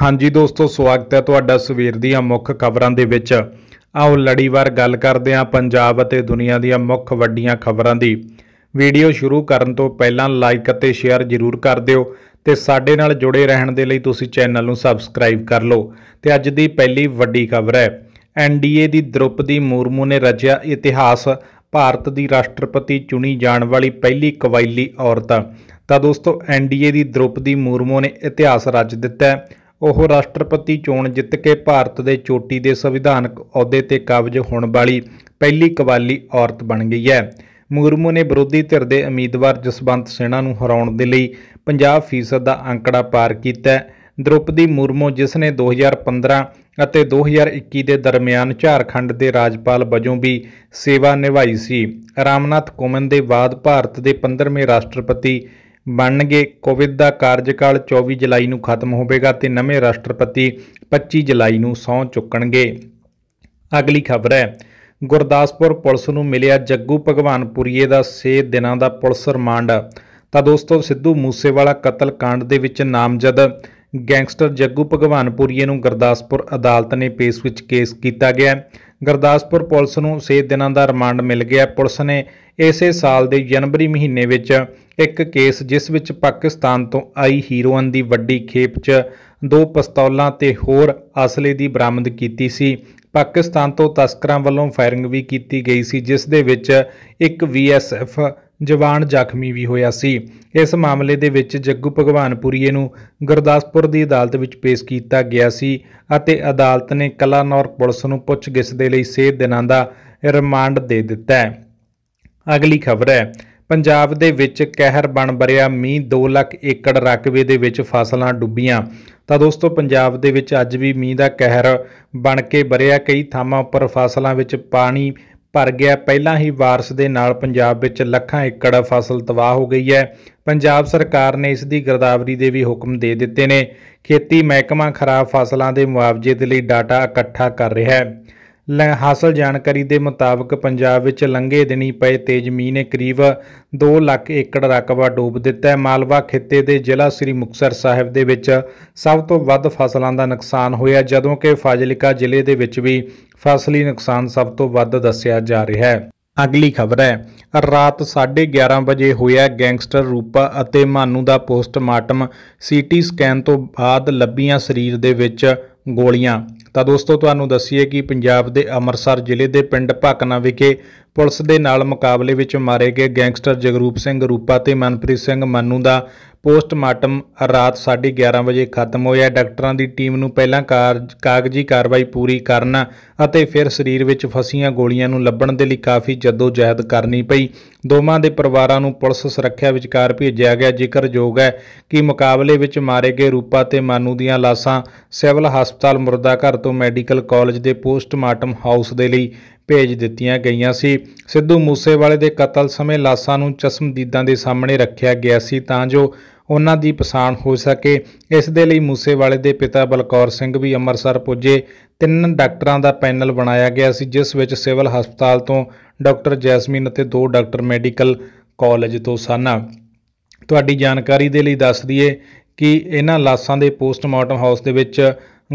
ਹਾਂਜੀ ਦੋਸਤੋ ਸਵਾਗਤ ਹੈ ਤੁਹਾਡਾ ਸਵੇਰ ਦੀਆਂ ਮੁੱਖ ਖਬਰਾਂ ਦੇ ਵਿੱਚ ਆਓ ਲੜੀਵਾਰ ਗੱਲ ਕਰਦੇ ਹਾਂ ਪੰਜਾਬ ਅਤੇ ਦੁਨੀਆ ਦੀਆਂ ਮੁੱਖ ਵੱਡੀਆਂ ਖਬਰਾਂ ਦੀ ਵੀਡੀਓ ਸ਼ੁਰੂ ਕਰਨ ਤੋਂ ਪਹਿਲਾਂ ਲਾਈਕ ਅਤੇ ਸ਼ੇਅਰ ਜ਼ਰੂਰ ਕਰ ਦਿਓ ਤੇ ਸਾਡੇ ਨਾਲ ਜੁੜੇ ਰਹਿਣ ਦੇ ਲਈ ਤੁਸੀਂ ਚੈਨਲ ਨੂੰ ਸਬਸਕ੍ਰਾਈਬ ਕਰ ਲਓ ਤੇ ਅੱਜ ਦੀ ਪਹਿਲੀ ਵੱਡੀ ਖਬਰ ਹੈ ਐਨਡੀਏ ਦੀ ਦ੍ਰੋਪਦੀ ਮੂਰਮੂ ਨੇ ਰਚਿਆ ਇਤਿਹਾਸ ਭਾਰਤ ਦੀ ਰਾਸ਼ਟਰਪਤੀ ਚੁਣੀ ਜਾਣ ਵਾਲੀ ਪਹਿਲੀ ਕਵਾਇਲੀ ਔਰਤ ਤਾਂ ਦੋਸਤੋ ਐਨਡੀਏ ਦੀ ਦ੍ਰੋਪਦੀ ਮੂਰਮੂ ਨੇ ਇਤਿਹਾਸ ਰਚ ਦਿੱਤਾ ਹੈ ਉਹ ਰਾਸ਼ਟਰਪਤੀ ਚੋਣ ਜਿੱਤ ਕੇ ਭਾਰਤ ਦੇ ਚੋਟੀ ਦੇ ਸੰਵਿਧਾਨਕ ਅਹੁਦੇ ਤੇ ਕਬਜ਼ ਹੋਣ ਵਾਲੀ ਪਹਿਲੀ ਕਵਾਲੀ ਔਰਤ ਬਣ ਗਈ ਹੈ ਮੁਰਮੂ ਨੇ ਵਿਰੋਧੀ ਧਿਰ ਦੇ ਉਮੀਦਵਾਰ ਜਸਵੰਤ ਸੈਣਾ ਨੂੰ ਹਰਾਉਣ ਦੇ ਲਈ 50% ਦਾ ਅੰਕੜਾ ਪਾਰ ਕੀਤਾ ਦ੍ਰੋਪਦੀ ਮੁਰਮੂ ਜਿਸ ਨੇ 2015 ਅਤੇ 2021 ਦੇ ਦਰਮਿਆਨ ਝਾਰਖੰਡ ਦੇ ਰਾਜਪਾਲ ਵਜੋਂ ਵੀ ਸੇਵਾ ਨਿਭਾਈ ਸੀ ਰਾਮਨਾਥ ਕੋਮਨ ਦੇ ਬਾਅਦ ਭਾਰਤ ਦੇ 15ਵੇਂ ਰਾਸ਼ਟਰਪਤੀ ਬਣਨਗੇ ਕੋਵਿਦ ਦਾ ਕਾਰਜਕਾਲ 24 ਜੁਲਾਈ ਨੂੰ ਖਤਮ ਹੋਵੇਗਾ ਤੇ ਨਵੇਂ ਰਾਸ਼ਟਰਪਤੀ 25 ਜੁਲਾਈ ਨੂੰ ਸੌਂ ਚੁੱਕਣਗੇ ਅਗਲੀ ਖਬਰ ਹੈ ਗੁਰਦਾਸਪੁਰ ਪੁਲਿਸ ਨੂੰ ਮਿਲਿਆ ਜੱਗੂ ਭਗਵਾਨਪੁਰੀਏ ਦਾ 6 ਦਿਨਾਂ ਦਾ ਪੁਲਿਸ ਰਿਮਾਂਡ ਤਾਂ ਦੋਸਤੋ ਸਿੱਧੂ ਮੂਸੇਵਾਲਾ ਕਤਲ ਕਾਂਡ ਦੇ ਵਿੱਚ ਨਾਮਜ਼ਦ ਗੈਂਗਸਟਰ ਜੱਗੂ ਭਗਵਾਨਪੁਰੀਏ ਨੂੰ ਗੁਰਦਾਸਪੁਰ ਅਦਾਲਤ ਨੇ ਪੇਸ਼ ਵਿੱਚ ਕੇਸ ਕੀਤਾ ਗਿਆ ਹੈ ਗੁਰਦਾਸਪੁਰ ਪੁਲਿਸ ਨੂੰ 6 ਦਿਨਾਂ ਦਾ ਰਿਮਾਂਡ ਮਿਲ ਗਿਆ ਪੁਲਿਸ ਨੇ ਇਸੇ ਸਾਲ ਦੇ ਜਨਵਰੀ ਮਹੀਨੇ ਵਿੱਚ ਇੱਕ ਕੇਸ ਜਿਸ ਵਿੱਚ ਪਾਕਿਸਤਾਨ ਤੋਂ ਆਈ ਹੀਰੋਇਨ ਦੀ ਵੱਡੀ ਖੇਪ 'ਚ ਦੋ ਪਿਸਤੌਲਾਂ ਤੇ ਹੋਰ ਅਸਲੇ ਦੀ ਬਰਾਮਦ ਕੀਤੀ ਸੀ ਪਾਕਿਸਤਾਨ ਤੋਂ ਤਸਕਰਾਂ ਵੱਲੋਂ ਫਾਇਰਿੰਗ ਵੀ ਕੀਤੀ ਗਈ ਸੀ ਜਿਸ ਦੇ ਵਿੱਚ ਇੱਕ ਵੀਐਸਐਫ ਜਵਾਨ ਜ਼ਖਮੀ ਵੀ ਹੋਇਆ ਸੀ ਇਸ ਮਾਮਲੇ ਦੇ ਵਿੱਚ ਜੱਗੂ ਭਗਵਾਨਪੁਰੀਏ ਨੂੰ ਗੁਰਦਾਸਪੁਰ ਦੀ ਅਦਾਲਤ ਵਿੱਚ ਪੇਸ਼ ਕੀਤਾ ਗਿਆ ਸੀ ਅਤੇ ਅਦਾਲਤ ਨੇ ਕਲਾਨੌਰ ਪੁਲਿਸ ਨੂੰ ਪੁੱਛਗਿੱਛ ਦੇ ਲਈ 6 ਦਿਨਾਂ ਦਾ ਰਿਮਾਂਡ ਦੇ ਦਿੱਤਾ ਹੈ ਅਗਲੀ ਖਬਰ ਹੈ ਪੰਜਾਬ ਦੇ ਵਿੱਚ ਕਹਿਰ ਬਣ ਬਰਿਆ ਮੀਂਹ 2 ਲੱਖ ਏਕੜ ਰਕਬੇ ਦੇ ਵਿੱਚ ਫਸਲਾਂ ਡੁੱਬੀਆਂ ਤਾਂ ਦੋਸਤੋ ਪੰਜਾਬ ਦੇ ਵਿੱਚ ਅੱਜ ਵੀ ਮੀਂਹ ਦਾ ਕਹਿਰ ਬਣ ਕੇ ਬਰਿਆ ਕਈ ਥਾਵਾਂ ਉੱਪਰ ਫਸਲਾਂ ਵਿੱਚ ਪਾਣੀ ਭਰ ਗਿਆ ਪਹਿਲਾਂ ਹੀ ਵਾਰਸ ਦੇ ਨਾਲ ਪੰਜਾਬ ਵਿੱਚ ਲੱਖਾਂ ਏਕੜ ਫਸਲ ਤਬਾਹ ਹੋ ਗਈ ਹੈ ਪੰਜਾਬ ਸਰਕਾਰ ਨੇ ਇਸ ਦੀ ਗਰਦਾਵਰੀ ਦੇ ਵੀ ਹੁਕਮ ਦੇ ਦਿੱਤੇ ਨੇ ਖੇਤੀ ਮਹਿਕਮਾ ਖਰਾਬ ਫਸਲਾਂ ਦੇ ਮੁਆਵਜ਼ੇ ਦੇ ਲਈ ਡਾਟਾ ਇਕੱਠਾ ਕਰ ਰਿਹਾ ਹੈ ਹਾਸਲ ਜਾਣਕਾਰੀ ਦੇ ਮੁਤਾਬਕ ਪੰਜਾਬ ਵਿੱਚ ਲੰਘੇ ਦਿਨੀ ਪਏ ਤੇਜ਼ ਮੀਂਹ ਨੇ ਕਰੀਬ 2 ਲੱਖ ਏਕੜ ਰਕਬਾ ਡੋਬ ਦਿੱਤਾ ਹੈ ਮਾਲਵਾ ਖੇਤੇ ਦੇ ਜ਼ਿਲ੍ਹਾ ਸ੍ਰੀ ਮੁਕਤਸਰ ਸਾਹਿਬ ਦੇ ਵਿੱਚ ਸਭ ਤੋਂ ਵੱਧ ਫਸਲਾਂ ਦਾ ਨੁਕਸਾਨ ਹੋਇਆ ਜਦੋਂ ਕਿ ਫਾਜ਼ਿਲਕਾ ਜ਼ਿਲ੍ਹੇ ਦੇ ਵਿੱਚ ਵੀ ਫਸਲੀ ਨੁਕਸਾਨ ਸਭ ਤੋਂ ਵੱਧ ਦੱਸਿਆ ਜਾ ਰਿਹਾ ਹੈ ਅਗਲੀ ਖਬਰ ਹੈ ਰਾਤ 11:30 ਵਜੇ ਹੋਇਆ ਗੈਂਗਸਟਰ ਰੂਪਾ ਅਤੇ ਮਾਨੂ ਦਾ ਪੋਸਟਮਾਰਟਮ ਸੀਟੀ ਸਕੈਨ ਤੋਂ ਬਾਅਦ ਲੱਭੀਆਂ ਸਰੀਰ ਦੇ ਵਿੱਚ ਗੋਲੀਆਂ ਤਾਂ ਦੋਸਤੋ ਤੁਹਾਨੂੰ ਦੱਸੀਏ ਕਿ ਪੰਜਾਬ ਦੇ ਅੰਮ੍ਰਿਤਸਰ ਜ਼ਿਲ੍ਹੇ ਦੇ ਪਿੰਡ ਭਕਨਾ ਵਿਖੇ ਪੁਲਿਸ ਦੇ ਨਾਲ ਮੁਕਾਬਲੇ ਵਿੱਚ ਮਾਰੇ ਗਏ ਗੈਂਗਸਟਰ ਜਗਰੂਪ ਸਿੰਘ ਰੂਪਾ ਤੇ ਮਨਪ੍ਰੀਤ ਸਿੰਘ ਮੰਨੂ ਦਾ ਪੋਸਟਮਾਰਟਮ ਰਾਤ 11:30 ਵਜੇ ਖਤਮ ਹੋਇਆ ਡਾਕਟਰਾਂ ਦੀ ਟੀਮ ਨੂੰ ਪਹਿਲਾਂ ਕਾਗਜ਼ੀ ਕਾਰਵਾਈ ਪੂਰੀ ਕਰਨ ਅਤੇ ਫਿਰ ਸਰੀਰ ਵਿੱਚ ਫਸੀਆਂ ਗੋਲੀਆਂ ਨੂੰ ਲੱਭਣ ਦੇ ਲਈ ਕਾਫੀ ਜਦੋਜਹਿਦ ਕਰਨੀ ਪਈ ਦੋਵਾਂ ਦੇ ਪਰਿਵਾਰਾਂ ਨੂੰ ਪੁਲਿਸ ਸੁਰੱਖਿਆ ਵਿਚਕਾਰ ਭੇਜਿਆ ਗਿਆ ਜ਼ਿਕਰਯੋਗ ਹੈ ਕਿ ਮੁਕਾਬਲੇ ਵਿੱਚ ਮਾਰੇ ਗਏ ਰੂਪਾ ਤੇ ਮਾਨੂ ਦੀਆਂ ਲਾਸ਼ਾਂ ਸਿਵਲ ਹਸਪਤਾਲ ਮੁਰਦਾਘਰ ਤੋਂ ਮੈਡੀਕਲ ਕਾਲਜ ਦੇ ਪੋਸਟਮਾਰਟਮ ਹਾਊਸ ਦੇ ਲਈ ਭੇਜ ਦਿੱਤੀਆਂ ਗਈਆਂ ਸੀ ਸਿੱਧੂ ਮੂਸੇਵਾਲੇ ਦੇ ਕਤਲ ਸਮੇਂ ਲਾਸ਼ਾਂ ਨੂੰ ਚਸ਼ਮਦੀਦਾਂ ਦੇ ਸਾਹਮਣੇ ਰੱਖਿਆ ਗਿਆ ਸੀ ਤਾਂ ਜੋ ਉਹਨਾਂ ਦੀ ਪਛਾਣ ਹੋ ਸਕੇ ਇਸ ਦੇ ਲਈ ਮੂਸੇਵਾਲੇ ਦੇ ਪਿਤਾ ਬਲਕੌਰ ਸਿੰਘ ਵੀ ਅੰਮ੍ਰਿਤਸਰ ਪੁੱਜੇ ਤਿੰਨ ਡਾਕਟਰਾਂ ਦਾ ਪੈਨਲ ਬਣਾਇਆ ਗਿਆ ਸੀ ਜਿਸ ਵਿੱਚ ਸਿਵਲ ਹਸਪਤਾਲ ਤੋਂ ਡਾਕਟਰ ਜੈਸਮੀਨ ਅਤੇ ਦੋ ਡਾਕਟਰ ਮੈਡੀਕਲ ਕਾਲਜ ਤੋਂ ਸਨ ਤੁਹਾਡੀ ਜਾਣਕਾਰੀ ਦੇ ਲਈ ਦੱਸ ਦਈਏ ਕਿ ਇਹਨਾਂ ਲਾਸ਼ਾਂ ਦੇ ਪੋਸਟਮਾਰਟਮ ਹਾਊਸ ਦੇ ਵਿੱਚ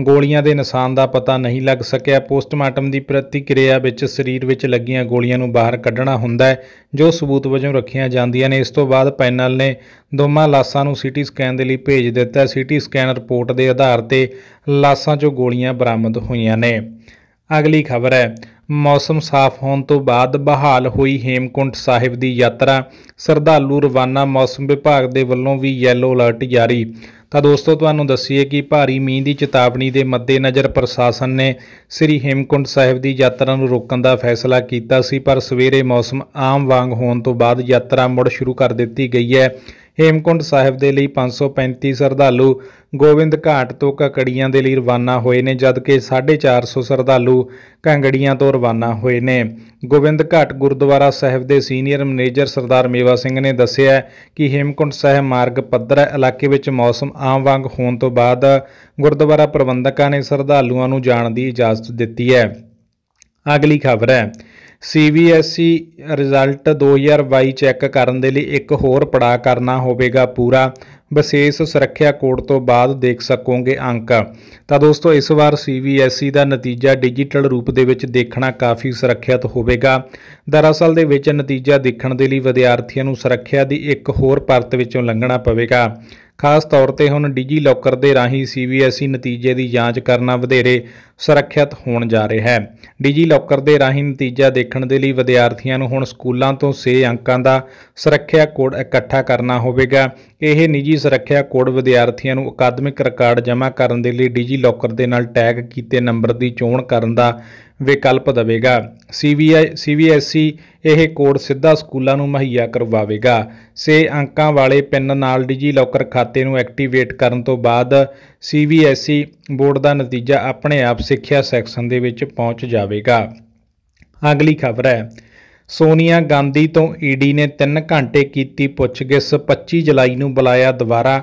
ਗੋਲੀਆਂ ਦੇ ਨਿਸ਼ਾਨ ਦਾ ਪਤਾ ਨਹੀਂ ਲੱਗ ਸਕਿਆ ਪੋਸਟਮਾਰਟਮ ਦੀ ਪ੍ਰਤੀਕਿਰਿਆ ਵਿੱਚ ਸਰੀਰ ਵਿੱਚ ਲੱਗੀਆਂ ਗੋਲੀਆਂ ਨੂੰ ਬਾਹਰ ਕੱਢਣਾ ਹੁੰਦਾ ਹੈ ਜੋ ਸਬੂਤ ਵਜੋਂ ਰੱਖੀਆਂ ਜਾਂਦੀਆਂ ਨੇ ਇਸ ਤੋਂ ਬਾਅਦ ਪੈਨਲ ਨੇ ਦੋਮਾ ਲਾਸ਼ਾਂ ਨੂੰ ਸੀਟੀ ਸਕੈਨ ਦੇ ਲਈ ਭੇਜ ਦਿੱਤਾ ਸੀਟੀ ਸਕੈਨ ਰਿਪੋਰਟ ਦੇ ਆਧਾਰ ਤੇ ਲਾਸ਼ਾਂ 'ਚੋਂ ਗੋਲੀਆਂ ਬਰਾਮਦ ਹੋਈਆਂ ਨੇ ਅਗਲੀ ਖਬਰ ਹੈ ਮੌਸਮ ਸਾਫ਼ ਹੋਣ ਤੋਂ ਬਾਅਦ ਬਹਾਲ ਹੋਈ ਹੇਮਕੁੰਟ ਸਾਹਿਬ ਦੀ ਯਾਤਰਾ ਸਰਧਾਲੂ ਰਵਾਨਾ ਮੌਸਮ ਵਿਭਾਗ ਦੇ ਵੱਲੋਂ ਵੀ ਯੈਲੋ ਅਲਰਟ ਜਾਰੀ ਤਾਂ ਦੋਸਤੋ ਤੁਹਾਨੂੰ ਦੱਸੀਏ ਕਿ ਭਾਰੀ ਮੀਂਹ ਦੀ ਚੇਤਾਵਨੀ ਦੇ ਮੱਦੇਨਜ਼ਰ ਪ੍ਰਸ਼ਾਸਨ ਨੇ ਸ੍ਰੀ ਹੇਮਕੁੰਟ ਸਾਹਿਬ ਦੀ ਯਾਤਰਾ ਨੂੰ ਰੋਕਣ ਦਾ ਫੈਸਲਾ ਕੀਤਾ ਸੀ ਪਰ ਸਵੇਰੇ ਮੌਸਮ ਆਮ ਵਾਂਗ ਹੋਣ ਤੋਂ ਬਾਅਦ ਯਾਤਰਾ ਮੁੜ ਸ਼ੁਰੂ ਕਰ ਦਿੱਤੀ ਗਈ ਹੈ ਹੇਮਕੁੰਡ ਸਾਹਿਬ ਦੇ ਲਈ 535 ਸਰਧਾਲੂ ਗੋਵਿੰਦ ਘਾਟ ਤੋਂ ਕਕੜੀਆਂ ਦੇ ਲਈ ਰਵਾਨਾ ਹੋਏ ਨੇ ਜਦਕਿ 450 ਸਰਧਾਲੂ ਕੰਗੜੀਆਂ ਤੋਂ ਰਵਾਨਾ ਹੋਏ ਨੇ ਗੋਵਿੰਦ ਘਾਟ ਗੁਰਦੁਆਰਾ ਸਾਹਿਬ ਦੇ ਸੀਨੀਅਰ ਮੈਨੇਜਰ ਸਰਦਾਰ ਮੇਵਾ ਸਿੰਘ ਨੇ ਦੱਸਿਆ ਕਿ ਹੇਮਕੁੰਡ ਸਾਹਿਬ ਮਾਰਗ ਪੱਧਰ ਇਲਾਕੇ ਵਿੱਚ ਮੌਸਮ ਆਮ ਵਾਂਗ ਹੋਣ ਤੋਂ ਬਾਅਦ ਗੁਰਦੁਆਰਾ ਪ੍ਰਬੰਧਕਾਂ ਨੇ ਸਰਧਾਲੂਆਂ ਨੂੰ ਜਾਣ ਦੀ ਇਜਾਜ਼ਤ ਦਿੱਤੀ ਹੈ ਅਗਲੀ ਖਬਰ ਹੈ ਸੀਬੀਐਸਈ ਰਿਜ਼ਲਟ 2022 ਚੈੱਕ ਕਰਨ ਦੇ ਲਈ ਇੱਕ ਹੋਰ ਪੜਾ ਕਰਨਾ ਹੋਵੇਗਾ ਪੂਰਾ ਵਿਸ਼ੇਸ਼ ਸੁਰੱਖਿਆ ਕੋਡ ਤੋਂ ਬਾਅਦ ਦੇਖ ਸਕੋਗੇ ਅੰਕ ਤਾਂ ਦੋਸਤੋ ਇਸ ਵਾਰ ਸੀਬੀਐਸਈ e ਦਾ ਨਤੀਜਾ ਡਿਜੀਟਲ ਰੂਪ ਦੇ ਵਿੱਚ ਦੇਖਣਾ ਕਾਫੀ ਸੁਰੱਖਿਅਤ ਹੋਵੇਗਾ ਦਰਅਸਲ ਦੇ ਵਿੱਚ ਨਤੀਜਾ ਦੇਖਣ ਦੇ ਲਈ ਵਿਦਿਆਰਥੀਆਂ ਨੂੰ ਸੁਰੱਖਿਆ ਦੀ ਇੱਕ ਹੋਰ ਪਰਤ ਵਿੱਚੋਂ ਲੰਘਣਾ ਪਵੇਗਾ ਖਾਸ ਤੌਰ ਤੇ ਹੁਣ ਡਿਜੀ ਲੌਕਰ ਦੇ ਰਾਹੀਂ ਸੀਬੀਐਸਈ ਨਤੀਜੇ ਦੀ ਜਾਂਚ ਕਰਨਾ ਵਧੇਰੇ ਸੁਰੱਖਿਅਤ ਹੋਣ ਜਾ ਰਿਹਾ ਹੈ ਡਿਜੀ ਲੌਕਰ ਦੇ ਰਾਹੀਂ ਨਤੀਜਾ ਦੇਖਣ ਦੇ ਲਈ ਵਿਦਿਆਰਥੀਆਂ ਨੂੰ ਹੁਣ ਸਕੂਲਾਂ ਤੋਂ 6 ਅੰਕਾਂ ਦਾ ਸੁਰੱਖਿਆ ਕੋਡ ਇਕੱਠਾ ਕਰਨਾ ਹੋਵੇਗਾ ਇਹ ਨਿੱਜੀ ਸੁਰੱਖਿਆ ਕੋਡ ਵਿਦਿਆਰਥੀਆਂ ਨੂੰ ਅਕਾਦਮਿਕ ਰਿਕਾਰਡ ਜਮ੍ਹਾਂ ਕਰਨ ਦੇ ਲਈ ਡਿਜੀ ਲੌਕਰ ਦੇ ਨਾਲ ਟੈਗ ਕੀਤੇ ਨੰਬਰ ਦੀ ਚੋਣ ਕਰਨ ਦਾ ਵਿਕਲਪ ਦੇਵੇਗਾ ਸੀਬੀਆਈ ਸੀਬੀਐਸਈ ਇਹ ਕੋਡ ਸਿੱਧਾ ਸਕੂਲਾਂ ਨੂੰ ਮੁਹੱਈਆ ਕਰਵਾਵੇਗਾ ਸੇ ਅੰਕਾਂ ਵਾਲੇ ਪਿੰਨ ਨਾਲ ਡਿਜੀ ਲੋਕਰ ਖਾਤੇ ਨੂੰ ਐਕਟੀਵੇਟ ਕਰਨ ਤੋਂ ਬਾਅਦ ਸੀਬੀਐਸਈ ਬੋਰਡ ਦਾ ਨਤੀਜਾ ਆਪਣੇ ਆਪ ਸਿੱਖਿਆ ਸੈਕਸ਼ਨ ਦੇ ਵਿੱਚ ਪਹੁੰਚ ਜਾਵੇਗਾ ਅਗਲੀ ਖਬਰ ਹੈ ਸੋਨੀਆ ਗਾਂਧੀ ਤੋਂ ਈਡੀ ਨੇ 3 ਘੰਟੇ ਕੀਤੀ ਪੁੱਛਗਿੱਛ 25 ਜੁਲਾਈ ਨੂੰ ਬੁਲਾਇਆ ਦੁਬਾਰਾ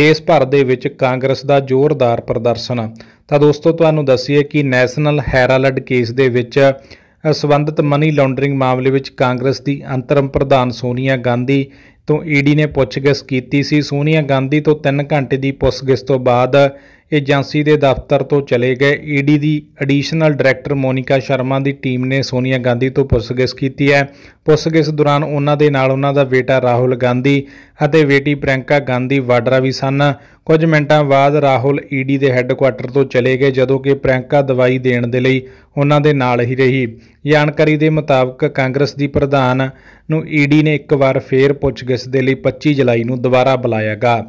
ਦੇਸ਼ ਭਰ ਦੇ ਵਿੱਚ ਕਾਂਗਰਸ ਦਾ ਜ਼ੋਰਦਾਰ ਪ੍ਰਦਰਸ਼ਨ ਤਾਂ ਦੋਸਤੋ ਤੁਹਾਨੂੰ ਦੱਸੀਏ ਕਿ ਨੈਸ਼ਨਲ ਹੈਰਾਲਡ ਕੇਸ ਦੇ ਵਿੱਚ ਸਬੰਧਤ ਮਨੀ ਲਾਂਡਰਿੰਗ ਮਾਮਲੇ ਵਿੱਚ ਕਾਂਗਰਸ ਦੀ ਅੰਤਰਮ ਪ੍ਰਧਾਨ ਸੋਨੀਆ ਗਾਂਧੀ ਤੋਂ ਈਡੀ ਨੇ ਪੁੱਛਗਿੱਛ ਕੀਤੀ ਸੀ ਸੋਨੀਆ ਗਾਂਧੀ ਤੋਂ 3 ਘੰਟੇ ਦੀ ਪੁੱਛਗਿੱਛ ਤੋਂ ਬਾਅਦ ਏਜੰਸੀ ਦੇ ਦਫ਼ਤਰ ਤੋਂ ਚਲੇ ਗਏ ਈਡੀ ਦੀ ਐਡੀਸ਼ਨਲ ਡਾਇਰੈਕਟਰ ਮੋਨਿਕਾ ਸ਼ਰਮਾ ਦੀ ਟੀਮ ਨੇ ਸੋਨੀਆ ਗਾਂਧੀ ਤੋਂ ਪੁੱਛਗਿੱਛ ਕੀਤੀ ਹੈ ਪੁੱਛਗਿੱਛ ਦੌਰਾਨ ਉਹਨਾਂ ਦੇ ਨਾਲ ਉਹਨਾਂ ਦਾ ਬੇਟਾ ਰਾਹੁਲ ਗਾਂਧੀ ਅਤੇ ਬੇਟੀ ਪ੍ਰਿਯੰਕਾ ਗਾਂਧੀ ਵਾਡਰਾ ਵੀ ਸਨ ਕੁਝ ਮਿੰਟਾਂ ਬਾਅਦ ਰਾਹੁਲ ਈਡੀ ਦੇ ਹੈੱਡਕੁਆਰਟਰ ਤੋਂ ਚਲੇ ਗਏ ਜਦੋਂ ਕਿ ਪ੍ਰਿਯੰਕਾ ਦਵਾਈ ਦੇਣ ਦੇ ਲਈ ਉਹਨਾਂ ਦੇ ਨਾਲ ਹੀ ਰਹੀ ਜਾਣਕਾਰੀ ਦੇ ਮੁਤਾਬਕ ਕਾਂਗਰਸ ਦੀ ਪ੍ਰਧਾਨ ਨੂੰ ਈਡੀ ਨੇ ਇੱਕ ਵਾਰ ਫੇਰ ਪੁੱਛਗਿੱਛ ਦੇ ਲਈ 25 ਜੁਲਾਈ ਨੂੰ ਦੁਬਾਰਾ ਬੁਲਾਇਆਗਾ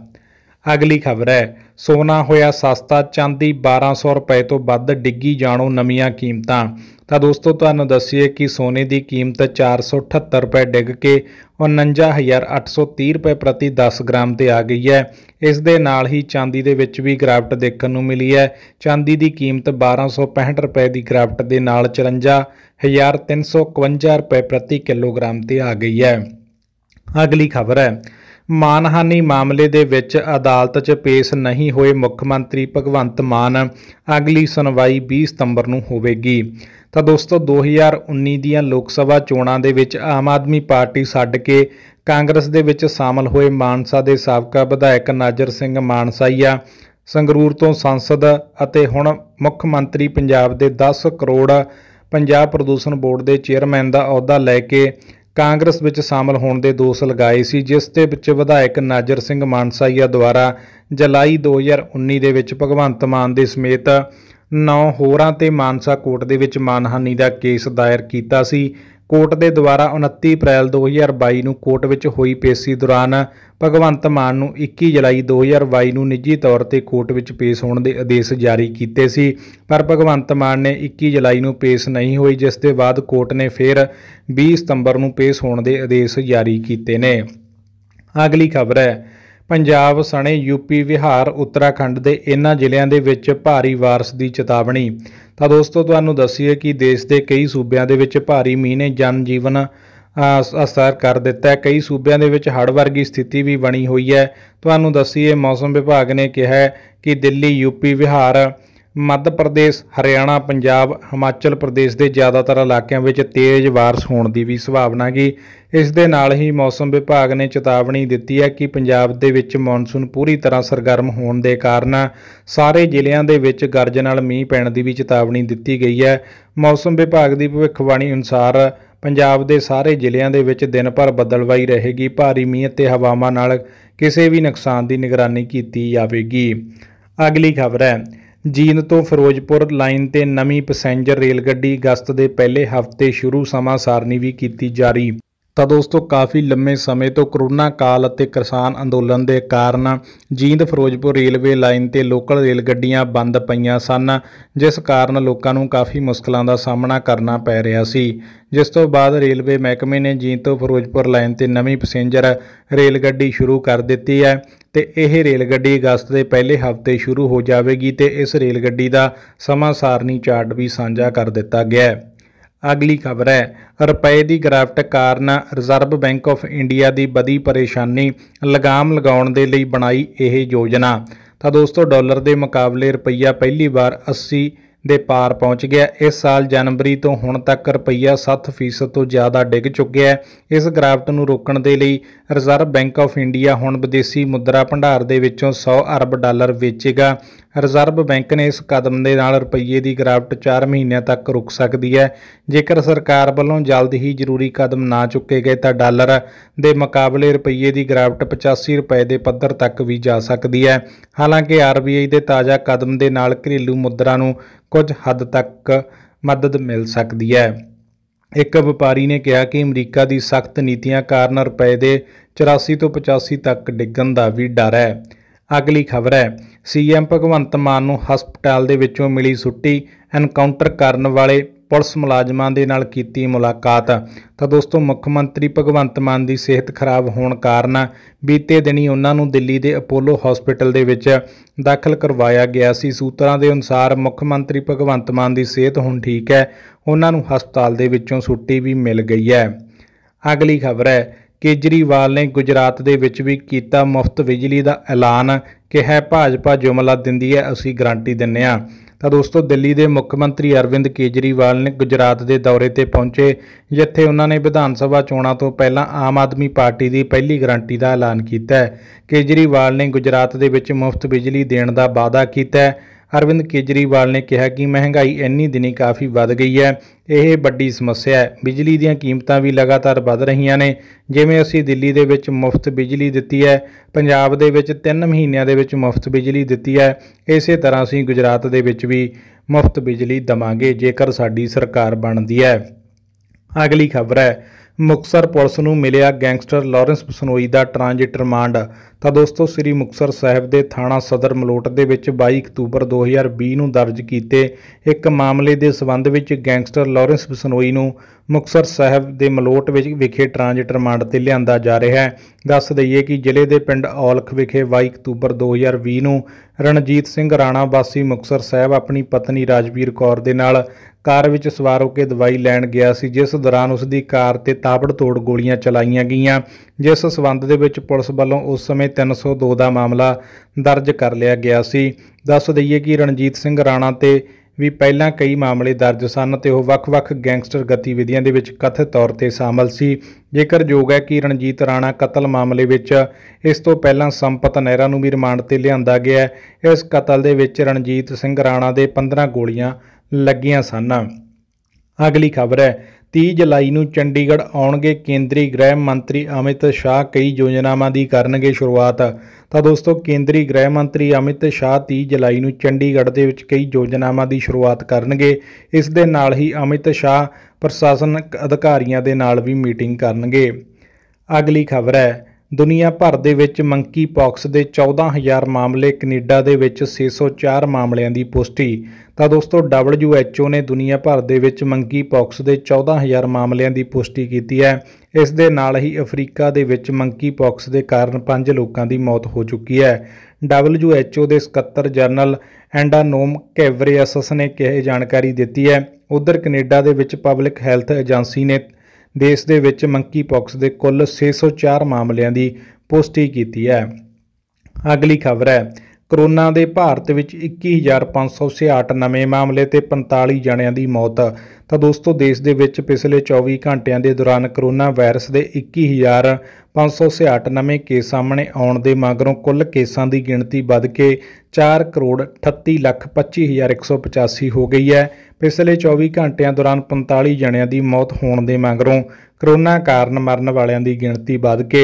ਅਗਲੀ ਖਬਰ ਹੈ ਸੋਨਾ ਹੋਇਆ ਸਸਤਾ ਚਾਂਦੀ 1200 ਰੁਪਏ ਤੋਂ ਵੱਧ ਡਿੱਗੀ ਜਾਣੋ ਨਵੀਆਂ ਕੀਮਤਾਂ ਤਾਂ ਦੋਸਤੋ ਤੁਹਾਨੂੰ ਦੱਸੀਏ ਕਿ ਸੋਨੇ ਦੀ ਕੀਮਤ 478 ਰੁਪਏ ਡਿੱਗ ਕੇ 49830 ਰੁਪਏ ਪ੍ਰਤੀ 10 ਗ੍ਰਾਮ ਤੇ ਆ ਗਈ ਹੈ ਇਸ ਦੇ ਨਾਲ ਹੀ ਚਾਂਦੀ ਦੇ ਵਿੱਚ ਵੀ ਗ੍ਰਾਫਟ ਦੇਖਣ ਨੂੰ ਮਿਲੀ ਹੈ ਚਾਂਦੀ ਦੀ ਕੀਮਤ 1265 ਰੁਪਏ ਦੀ ਗ੍ਰਾਫਟ ਦੇ ਨਾਲ 54351 ਰੁਪਏ ਪ੍ਰਤੀ ਕਿਲੋਗ੍ਰਾਮ ਤੇ ਆ ਗਈ ਹੈ ਅਗਲੀ ਖਬਰ ਹੈ ਮਾਨਹਾਨੀ ਮਾਮਲੇ ਦੇ ਵਿੱਚ ਅਦਾਲਤ 'ਚ ਪੇਸ਼ ਨਹੀਂ ਹੋਏ ਮੁੱਖ ਮੰਤਰੀ ਭਗਵੰਤ ਮਾਨ ਅਗਲੀ ਸੁਣਵਾਈ 20 ਸਤੰਬਰ ਨੂੰ ਹੋਵੇਗੀ ਤਾਂ ਦੋਸਤੋ 2019 ਦੀਆਂ ਲੋਕ ਸਭਾ ਚੋਣਾਂ ਦੇ ਵਿੱਚ ਆਮ ਆਦਮੀ ਪਾਰਟੀ ਛੱਡ ਕੇ ਕਾਂਗਰਸ ਦੇ ਵਿੱਚ ਸ਼ਾਮਲ ਹੋਏ ਮਾਨਸਾ ਦੇ ਸਾਬਕਾ ਵਿਧਾਇਕ ਨਾਜਰ ਸਿੰਘ ਮਾਨਸਾਈਆ ਸੰਗਰੂਰ ਤੋਂ ਸੰਸਦ ਅਤੇ ਹੁਣ ਮੁੱਖ ਮੰਤਰੀ ਪੰਜਾਬ ਦੇ 10 ਕਰੋੜ ਪੰਜਾਬ ਪ੍ਰਦੂਸ਼ਣ ਬੋਰਡ ਦੇ ਚੇਅਰਮੈਨ ਦਾ ਅਹੁਦਾ ਲੈ ਕੇ ਕਾਂਗਰਸ ਵਿੱਚ ਸ਼ਾਮਲ ਹੋਣ ਦੇ ਦੋਸ਼ ਲਗਾਏ ਸੀ ਜਿਸ ਦੇ ਵਿੱਚ ਵਿਧਾਇਕ ਨਾਜਰ ਸਿੰਘ ਮਾਨਸਾਈਆ ਦੁਆਰਾ ਜੁਲਾਈ 2019 ਦੇ ਵਿੱਚ ਭਗਵੰਤ ਮਾਨ ਦੇ ਸਮੇਤ ਨੌ ਹੋਰਾਂ ਤੇ ਮਾਨਸਾ ਕੋਰਟ ਦੇ ਵਿੱਚ ਮਾਨਹਾਨੀ ਦਾ ਕੇਸ ਦਾਇਰ ਕੀਤਾ ਸੀ ਕੋਰਟ ਦੇ ਦੁਆਰਾ 29 ਅਪ੍ਰੈਲ 2022 ਨੂੰ ਕੋਰਟ ਵਿੱਚ ਹੋਈ ਪੇਸ਼ੀ ਦੌਰਾਨ ਭਗਵੰਤ ਮਾਨ ਨੂੰ 21 ਜੁਲਾਈ 2022 ਨੂੰ ਨਿੱਜੀ ਤੌਰ ਤੇ ਕੋਰਟ ਵਿੱਚ ਪੇਸ਼ ਹੋਣ ਦੇ ਆਦੇਸ਼ ਜਾਰੀ ਕੀਤੇ ਸੀ ਪਰ ਭਗਵੰਤ ਮਾਨ ਨੇ 21 ਜੁਲਾਈ ਨੂੰ ਪੇਸ਼ ਨਹੀਂ ਹੋਈ ਜਿਸ ਦੇ ਬਾਅਦ ਕੋਰਟ ਨੇ ਫਿਰ 20 ਸਤੰਬਰ ਨੂੰ ਪੇਸ਼ ਹੋਣ ਦੇ ਆਦੇਸ਼ ਜਾਰੀ ਕੀਤੇ ਨੇ ਅਗਲੀ ਖਬਰ ਹੈ ਪੰਜਾਬ ਸਣੇ ਯੂਪੀ ਵਿਹਾਰ ਉੱਤਰਾਖੰਡ ਦੇ ਇਨ੍ਹਾਂ ਜ਼ਿਲ੍ਹਿਆਂ ਦੇ ਵਿੱਚ ਭਾਰੀ ਵਾਰਸ ਦੀ ਚੇਤਾਵਨੀ ਤਾਂ ਦੋਸਤੋ ਤੁਹਾਨੂੰ ਦੱਸੀਏ ਕਿ ਦੇਸ਼ ਦੇ ਕਈ ਸੂਬਿਆਂ ਦੇ ਵਿੱਚ ਭਾਰੀ ਮੀਂਹ ਨੇ ਜਨ ਜੀਵਨ ਅਸਰ ਕਰ ਦਿੱਤਾ ਹੈ ਕਈ ਸੂਬਿਆਂ ਦੇ ਵਿੱਚ ਹੜ੍ਹ ਵਰਗੀ ਸਥਿਤੀ ਵੀ ਬਣੀ ਹੋਈ ਹੈ ਤੁਹਾਨੂੰ ਦੱਸੀਏ ਮੌਸਮ ਵਿਭਾਗ ਨੇ ਕਿਹਾ ਕਿ ਦਿੱਲੀ ਯੂਪੀ ਵਿਹਾਰ ਮੱਧ ਪ੍ਰਦੇਸ਼ ਹਰਿਆਣਾ ਪੰਜਾਬ ਹਿਮਾਚਲ ਪ੍ਰਦੇਸ਼ ਦੇ ਜ਼ਿਆਦਾਤਰ ਇਲਾਕਿਆਂ ਵਿੱਚ ਤੇਜ਼ ਬਾਰਿਸ਼ ਹੋਣ ਦੀ ਵੀ ਸੰਭਾਵਨਾ ਹੈ ਇਸ ਦੇ ਨਾਲ ਹੀ ਮੌਸਮ ਵਿਭਾਗ ਨੇ ਚੇਤਾਵਨੀ ਦਿੱਤੀ ਹੈ ਕਿ ਪੰਜਾਬ ਦੇ ਵਿੱਚ ਮੌਨਸੂਨ ਪੂਰੀ ਤਰ੍ਹਾਂ ਸਰਗਰਮ ਹੋਣ ਦੇ ਕਾਰਨ ਸਾਰੇ ਜ਼ਿਲ੍ਹਿਆਂ ਦੇ ਵਿੱਚ ਗਰਜ ਨਾਲ ਮੀਂਹ ਪੈਣ ਦੀ ਵੀ ਚੇਤਾਵਨੀ ਦਿੱਤੀ ਗਈ ਹੈ ਮੌਸਮ ਵਿਭਾਗ ਦੀ ਭਵਿੱਖਬਾਣੀ ਅਨੁਸਾਰ ਪੰਜਾਬ ਦੇ ਸਾਰੇ ਜ਼ਿਲ੍ਹਿਆਂ ਦੇ ਵਿੱਚ ਦਿਨ ਭਰ ਬੱਦਲਵਾਈ ਰਹੇਗੀ ਭਾਰੀ ਮੀਂਹ ਅਤੇ ਹਵਾਵਾਂ ਨਾਲ ਕਿਸੇ ਵੀ ਨੁਕਸਾਨ ਦੀ ਨਿਗਰਾਨੀ ਕੀਤੀ ਜਾਵੇਗੀ ਅਗਲੀ ਖਬਰ ਹੈ ਜੀਨ ਤੋਂ ਫਿਰੋਜ਼ਪੁਰ ਲਾਈਨ ਤੇ ਨਵੀਂ ਪੈਸੇਂਜਰ ਰੇਲ ਗੱਡੀ ਅਗਸਤ ਦੇ ਪਹਿਲੇ ਹਫ਼ਤੇ ਸ਼ੁਰੂ ਸਮਾਂ ਸਾਰਣੀ ਵੀ ਕੀਤੀ ਜਾਰੀ ਤਾਂ ਦੋਸਤੋ ਕਾਫੀ ਲੰਮੇ ਸਮੇਂ ਤੋਂ ਕਰੋਨਾ ਕਾਲ ਅਤੇ ਕਿਸਾਨ ਅੰਦੋਲਨ ਦੇ ਕਾਰਨ ਜੀਂਦ ਫਿਰੋਜ਼ਪੁਰ ਰੇਲਵੇ ਲਾਈਨ ਤੇ ਲੋਕਲ ਰੇਲ ਗੱਡੀਆਂ ਬੰਦ ਪਈਆਂ ਸਨ ਜਿਸ ਕਾਰਨ ਲੋਕਾਂ ਨੂੰ ਕਾਫੀ ਮੁਸ਼ਕਲਾਂ ਦਾ ਸਾਹਮਣਾ ਕਰਨਾ ਪੈ ਰਿਹਾ ਸੀ ਜਿਸ ਤੋਂ ਬਾਅਦ ਰੇਲਵੇ ਮਹਿਕਮੇ ਨੇ ਜੀਂਦ ਤੋਂ ਫਿਰੋਜ਼ਪੁਰ ਲਾਈਨ ਤੇ ਨਵੀਂ ਪੈਸੇਂਜਰ ਰੇਲ ਗੱਡੀ ਸ਼ੁਰੂ ਕਰ ਦਿੱਤੀ ਹੈ ਤੇ ਇਹ ਰੇਲ ਗੱਡੀ ਅਗਸਤ ਦੇ ਪਹਿਲੇ ਹਫ਼ਤੇ ਸ਼ੁਰੂ ਹੋ ਜਾਵੇਗੀ ਤੇ ਇਸ ਰੇਲ ਗੱਡੀ ਦਾ ਸਮਾਂ ਸਾਰਣੀ ਚਾਰਟ ਵੀ ਸਾਂਝਾ ਕਰ ਦਿੱਤਾ ਗਿਆ ਹੈ ਅਗਲੀ ਖਬਰ ਹੈ ਰੁਪਏ ਦੀ ਗ੍ਰਾਫਟ ਕਾਰਨ ਰਿਜ਼ਰਵ ਬੈਂਕ ਆਫ ਇੰਡੀਆ ਦੀ ਬਦੀ ਪਰੇਸ਼ਾਨੀ ਲਗਾਮ ਲਗਾਉਣ ਦੇ ਲਈ ਬਣਾਈ ਇਹ ਯੋਜਨਾ ਤਾਂ ਦੋਸਤੋ ਡਾਲਰ ਦੇ ਮੁਕਾਬਲੇ ਰੁਪਈਆ ਪਹਿਲੀ ਵਾਰ 80 ਦੇ ਪਾਰ ਪਹੁੰਚ ਗਿਆ ਇਸ ਸਾਲ ਜਨਵਰੀ ਤੋਂ ਹੁਣ ਤੱਕ ਰੁਪਈਆ 7% ਤੋਂ ਜ਼ਿਆਦਾ ਡਿੱਗ ਚੁੱਕਿਆ ਹੈ ਇਸ ਗ੍ਰਾਫਟ ਨੂੰ ਰੋਕਣ ਦੇ ਲਈ ਰਿਜ਼ਰਵ ਬੈਂਕ ਆਫ ਇੰਡੀਆ ਹੁਣ ਵਿਦੇਸ਼ੀ ਮੁਦਰਾ ਭੰਡਾਰ ਦੇ ਵਿੱਚੋਂ 100 ਅਰਬ ਡਾਲਰ ਵੇਚੇਗਾ ਰਿਜ਼ਰਵ ਬੈਂਕ ਨੇ ਇਸ ਕਦਮ ਦੇ ਨਾਲ ਰੁਪਈਏ ਦੀ ਗਿਰਾਵਟ 4 ਮਹੀਨਿਆਂ ਤੱਕ ਰੁਕ ਸਕਦੀ ਹੈ ਜੇਕਰ ਸਰਕਾਰ ਵੱਲੋਂ ਜਲਦ ਹੀ ਜ਼ਰੂਰੀ ਕਦਮ ਨਾ ਚੁੱਕੇ ਗਏ ਤਾਂ ਡਾਲਰ ਦੇ ਮੁਕਾਬਲੇ ਰੁਪਈਏ ਦੀ ਗਿਰਾਵਟ 85 ਰੁਪਏ ਦੇ ਪੱਧਰ ਤੱਕ ਵੀ ਜਾ ਸਕਦੀ ਹੈ ਹਾਲਾਂਕਿ ਆਰਬੀਆਈ ਦੇ ਤਾਜ਼ਾ ਕਦਮ ਦੇ ਨਾਲ ਘਰੇਲੂ ਮੁਦਰਾ ਨੂੰ ਕੁਝ ਹੱਦ ਤੱਕ ਮਦਦ ਮਿਲ ਸਕਦੀ ਹੈ ਇੱਕ ਵਪਾਰੀ ਨੇ ਕਿਹਾ ਕਿ ਅਮਰੀਕਾ ਦੀ ਸਖਤ ਨੀਤੀਆਂ ਕਾਰਨ ਰੁਪਏ ਦੇ 84 ਤੋਂ 85 ਤੱਕ ਡਿੱਗਣ ਦਾ ਵੀ ਡਰ ਹੈ ਅਗਲੀ ਖਬਰ ਹੈ ਸੀਐਮ ਭਗਵੰਤ ਮਾਨ ਨੂੰ ਹਸਪਤਾਲ ਦੇ ਵਿੱਚੋਂ ਮਿਲੀ ਛੁੱਟੀ ਐਨਕਾਊਂਟਰ ਕਰਨ ਵਾਲੇ ਪੁਲਿਸ ਮੁਲਾਜ਼ਮਾਂ ਦੇ ਨਾਲ ਕੀਤੀ ਮੁਲਾਕਾਤ ਤਾਂ ਦੋਸਤੋ ਮੁੱਖ ਮੰਤਰੀ ਭਗਵੰਤ ਮਾਨ ਦੀ ਸਿਹਤ ਖਰਾਬ ਹੋਣ ਕਾਰਨ ਬੀਤੇ ਦਿਨੀ ਉਹਨਾਂ ਨੂੰ ਦਿੱਲੀ ਦੇ ਅਪੋਲੋ ਹਸਪੀਟਲ ਦੇ ਵਿੱਚ ਦਾਖਲ ਕਰਵਾਇਆ ਗਿਆ ਸੀ ਸੂਤਰਾਂ ਦੇ ਅਨੁਸਾਰ ਮੁੱਖ ਮੰਤਰੀ ਭਗਵੰਤ ਮਾਨ ਦੀ ਸਿਹਤ ਹੁਣ ਠੀਕ ਹੈ ਉਹਨਾਂ ਨੂੰ ਹਸਪਤਾਲ ਦੇ ਵਿੱਚੋਂ ਛੁੱਟੀ ਵੀ ਮਿਲ ਗਈ ਹੈ ਅਗਲੀ ਖਬਰ ਹੈ ਕੇਜਰੀਵਾਲ ਨੇ ਗੁਜਰਾਤ ਦੇ ਵਿੱਚ ਵੀ ਕੀਤਾ ਮੁਫਤ ਬਿਜਲੀ ਦਾ ਐਲਾਨ ਕਿ ਹੈ ਭਾਜਪਾ ਜੁਮਲਾ ਦਿੰਦੀ ਹੈ ਅਸੀਂ ਗਾਰੰਟੀ ਦਿੰਨੇ ਆ ਤਾਂ ਦੋਸਤੋ ਦਿੱਲੀ ਦੇ ਮੁੱਖ ਮੰਤਰੀ ਅਰਵਿੰਦ ਕੇਜਰੀਵਾਲ ਨੇ ਗੁਜਰਾਤ ਦੇ ਦੌਰੇ ਤੇ ਪਹੁੰਚੇ ਜਿੱਥੇ ਉਹਨਾਂ ਨੇ ਵਿਧਾਨ ਸਭਾ ਚੋਣਾਂ ਤੋਂ ਪਹਿਲਾਂ ਆਮ ਆਦਮੀ ਪਾਰਟੀ ਦੀ ਪਹਿਲੀ ਗਰੰਟੀ ਦਾ ਐਲਾਨ ਕੀਤਾ ਹੈ ਕੇਜਰੀਵਾਲ ਨੇ ਗੁਜਰਾਤ ਦੇ ਵਿੱਚ ਮੁਫਤ ਬਿਜਲੀ ਦੇਣ ਦਾ ਵਾਅਦਾ ਕੀਤਾ ਹੈ ਅਰਵਿੰਦ ਕੇਜਰੀਵਾਲ ਨੇ ਕਿਹਾ ਕਿ ਮਹਿੰਗਾਈ ਇੰਨੀ ਦਿਨੀ ਕਾਫੀ ਵੱਧ ਗਈ ਹੈ ਇਹ ਵੱਡੀ ਸਮੱਸਿਆ ਹੈ ਬਿਜਲੀ ਦੀਆਂ ਕੀਮਤਾਂ ਵੀ ਲਗਾਤਾਰ ਵੱਧ ਰਹੀਆਂ ਨੇ ਜਿਵੇਂ ਅਸੀਂ ਦਿੱਲੀ ਦੇ ਵਿੱਚ ਮੁਫਤ ਬਿਜਲੀ ਦਿੱਤੀ ਹੈ ਪੰਜਾਬ ਦੇ ਵਿੱਚ 3 ਮਹੀਨਿਆਂ ਦੇ ਵਿੱਚ ਮੁਫਤ ਬਿਜਲੀ ਦਿੱਤੀ ਹੈ ਇਸੇ ਤਰ੍ਹਾਂ ਅਸੀਂ ਗੁਜਰਾਤ ਦੇ ਵਿੱਚ ਵੀ ਮੁਫਤ ਬਿਜਲੀ ਦਵਾਂਗੇ ਜੇਕਰ ਸਾਡੀ ਸਰਕਾਰ ਬਣਦੀ ਹੈ ਅਗਲੀ ਖਬਰ ਹੈ ਮੁਕਸਰ ਪੁਲਿਸ ਨੂੰ ਮਿਲਿਆ ਗੈਂਗਸਟਰ ਲਾਰੈਂਸ ਬਸਨੋਈ ਦਾ ਟ੍ਰਾਂਜਿਟ ਰਿਮਾਂਡ ਤਾਂ ਦੋਸਤੋ ਸ੍ਰੀ ਮੁਕਸਰ ਸਾਹਿਬ ਦੇ ਥਾਣਾ ਸਦਰ ਮਲੋਟ ਦੇ ਵਿੱਚ 22 ਅਕਤੂਬਰ 2020 ਨੂੰ ਦਰਜ ਕੀਤੇ ਇੱਕ ਮਾਮਲੇ ਦੇ ਸਬੰਧ ਵਿੱਚ ਗੈਂਗਸਟਰ ਲਾਰੈਂਸ ਬਸਨੋਈ ਨੂੰ ਮੁਕਸਰ ਸਾਹਿਬ ਦੇ ਮਲੋਟ ਵਿੱਚ ਵਿਖੇ ਟ੍ਰਾਂਜਿਟ ਰਿਮਾਂਡ ਤੇ ਲਿਆਂਦਾ ਜਾ ਰਿਹਾ ਹੈ ਦੱਸ ਦਈਏ ਕਿ ਜ਼ਿਲ੍ਹੇ ਦੇ ਪਿੰਡ ਔਲਖ ਵਿਖੇ 22 ਅਕਤੂਬਰ 2020 ਨੂੰ ਰਣਜੀਤ ਸਿੰਘ ਰਾਣਾ ਵਾਸੀ ਮੁਕਸਰ ਸਾਹਿਬ ਆਪਣੀ ਪਤਨੀ ਰਾਜਵੀਰ ਕੌਰ ਦੇ ਨਾਲ ਕਾਰ ਵਿੱਚ ਸਵਾਰ ਹੋ ਕੇ ਦਵਾਈ ਲੈਣ ਗਿਆ ਸੀ ਜਿਸ ਦੌਰਾਨ ਉਸ ਦੀ ਕਾਰ ਤੇ ਤਾਬੜਤੋੜ ਗੋਲੀਆਂ ਚਲਾਈਆਂ ਗਈਆਂ ਜਿਸ ਸਬੰਧ ਦੇ ਵਿੱਚ ਪੁਲਿਸ ਵੱਲੋਂ ਉਸ ਸਮੇਂ 302 ਦਾ ਮਾਮਲਾ ਦਰਜ ਕਰ ਲਿਆ ਗਿਆ ਸੀ ਦੱਸ ਦਈਏ ਕਿ ਰਣਜੀਤ ਸਿੰਘ ਰਾਣਾ ਤੇ ਵੀ ਪਹਿਲਾਂ ਕਈ ਮਾਮਲੇ ਦਰਜ ਸਨ ਤੇ ਉਹ ਵੱਖ-ਵੱਖ ਗੈਂਗਸਟਰ ਗਤੀਵਿਧੀਆਂ ਦੇ ਵਿੱਚ ਕਥਿਤ ਤੌਰ ਤੇ ਸ਼ਾਮਲ ਸੀ ਜੇਕਰ ਯੋਗ ਹੈ ਕਿ ਰਣਜੀਤ ਰਾਣਾ ਕਤਲ ਮਾਮਲੇ ਵਿੱਚ ਇਸ ਤੋਂ ਪਹਿਲਾਂ ਸੰਪਤ ਨਹਿਰਾ ਨੂੰ ਵੀ ਰਿਮਾਂਡ ਤੇ ਲਿਆਂਦਾ ਗਿਆ ਇਸ ਕਤਲ ਦੇ ਵਿੱਚ ਰਣਜੀਤ ਸਿੰਘ ਰਾਣਾ ਦੇ 15 ਗੋਲੀਆਂ ਲੱਗੀਆਂ ਸਨ ਅਗਲੀ ਖਬਰ ਹੈ 30 ਜੁਲਾਈ ਨੂੰ ਚੰਡੀਗੜ੍ਹ ਆਉਣਗੇ ਕੇਂਦਰੀ ਗ੍ਰਹਿ ਮੰਤਰੀ ਅਮਿਤ ਸ਼ਾਹ ਕਈ ਯੋਜਨਾਵਾਂ ਦੀ ਕਰਨਗੇ ਸ਼ੁਰੂਆਤ ਤਾਂ ਦੋਸਤੋ ਕੇਂਦਰੀ ਗ੍ਰਹਿ ਮੰਤਰੀ ਅਮਿਤ ਸ਼ਾਹ 30 ਜੁਲਾਈ ਨੂੰ ਚੰਡੀਗੜ੍ਹ ਦੇ ਵਿੱਚ ਕਈ ਯੋਜਨਾਵਾਂ ਦੀ ਸ਼ੁਰੂਆਤ ਕਰਨਗੇ ਇਸ ਦੇ ਨਾਲ ਹੀ ਅਮਿਤ ਸ਼ਾਹ ਪ੍ਰਸ਼ਾਸਨਿਕ ਅਧਿਕਾਰੀਆਂ ਦੇ ਨਾਲ ਵੀ ਮੀਟਿੰਗ ਕਰਨਗੇ ਅਗਲੀ ਖਬਰ ਹੈ ਦੁਨੀਆ ਭਰ ਦੇ ਵਿੱਚ ਮੰਕੀ ਪੌਕਸ ਦੇ 14000 ਮਾਮਲੇ ਕੈਨੇਡਾ ਦੇ ਵਿੱਚ 604 ਮਾਮਲਿਆਂ ਦੀ ਪੁਸ਼ਟੀ ਤਾਂ ਦੋਸਤੋ WHO ਨੇ ਦੁਨੀਆ ਭਰ ਦੇ ਵਿੱਚ ਮੰਕੀ ਪੌਕਸ ਦੇ 14000 ਮਾਮਲਿਆਂ ਦੀ ਪੁਸ਼ਟੀ ਕੀਤੀ ਹੈ ਇਸ ਦੇ ਨਾਲ ਹੀ ਅਫਰੀਕਾ ਦੇ ਵਿੱਚ ਮੰਕੀ ਪੌਕਸ ਦੇ ਕਾਰਨ 5 ਲੋਕਾਂ ਦੀ ਮੌਤ ਹੋ ਚੁੱਕੀ ਹੈ WHO ਦੇ ਸਕੱਤਰ ਜਨਰਲ ਐਂਡਾਨੋਮ ਕੈਵਰੀਅਸਸ ਨੇ ਇਹ ਜਾਣਕਾਰੀ ਦਿੱਤੀ ਹੈ ਉਧਰ ਕੈਨੇਡਾ ਦੇ ਵਿੱਚ ਪਬਲਿਕ ਹੈਲਥ ਏਜੰਸੀ ਨੇ ਦੇਸ਼ ਦੇ ਵਿੱਚ ਮੰਕੀ ਪੌਕਸ ਦੇ ਕੁੱਲ 604 ਮਾਮਲਿਆਂ ਦੀ ਪੁਸ਼ਟੀ ਕੀਤੀ ਹੈ ਅਗਲੀ ਖਬਰ ਹੈ ਕਰੋਨਾ ਦੇ ਭਾਰਤ ਵਿੱਚ 21568 ਨਵੇਂ ਮਾਮਲੇ ਤੇ 45 ਜਣਿਆਂ ਦੀ ਮੌਤ ਤਾਂ ਦੋਸਤੋ ਦੇਸ਼ ਦੇ ਵਿੱਚ ਪਿਛਲੇ 24 ਘੰਟਿਆਂ ਦੇ ਦੌਰਾਨ ਕਰੋਨਾ ਵਾਇਰਸ ਦੇ 21568 ਨਵੇਂ ਕੇਸ ਸਾਹਮਣੇ ਆਉਣ ਦੇ ਮਗਰੋਂ ਕੁੱਲ ਕੇਸਾਂ ਦੀ ਗਿਣਤੀ ਵੱਧ ਕੇ 4 ਕਰੋੜ 38 ਲੱਖ 25185 ਹੋ ਗਈ ਹੈ ਪਿਛਲੇ 24 ਘੰਟਿਆਂ ਦੌਰਾਨ 45 ਜਣਿਆਂ ਦੀ ਮੌਤ ਹੋਣ ਦੇ ਮਗਰੋਂ ਕਰੋਨਾ ਕਾਰਨ ਮਰਨ ਵਾਲਿਆਂ ਦੀ ਗਿਣਤੀ ਵਧ ਕੇ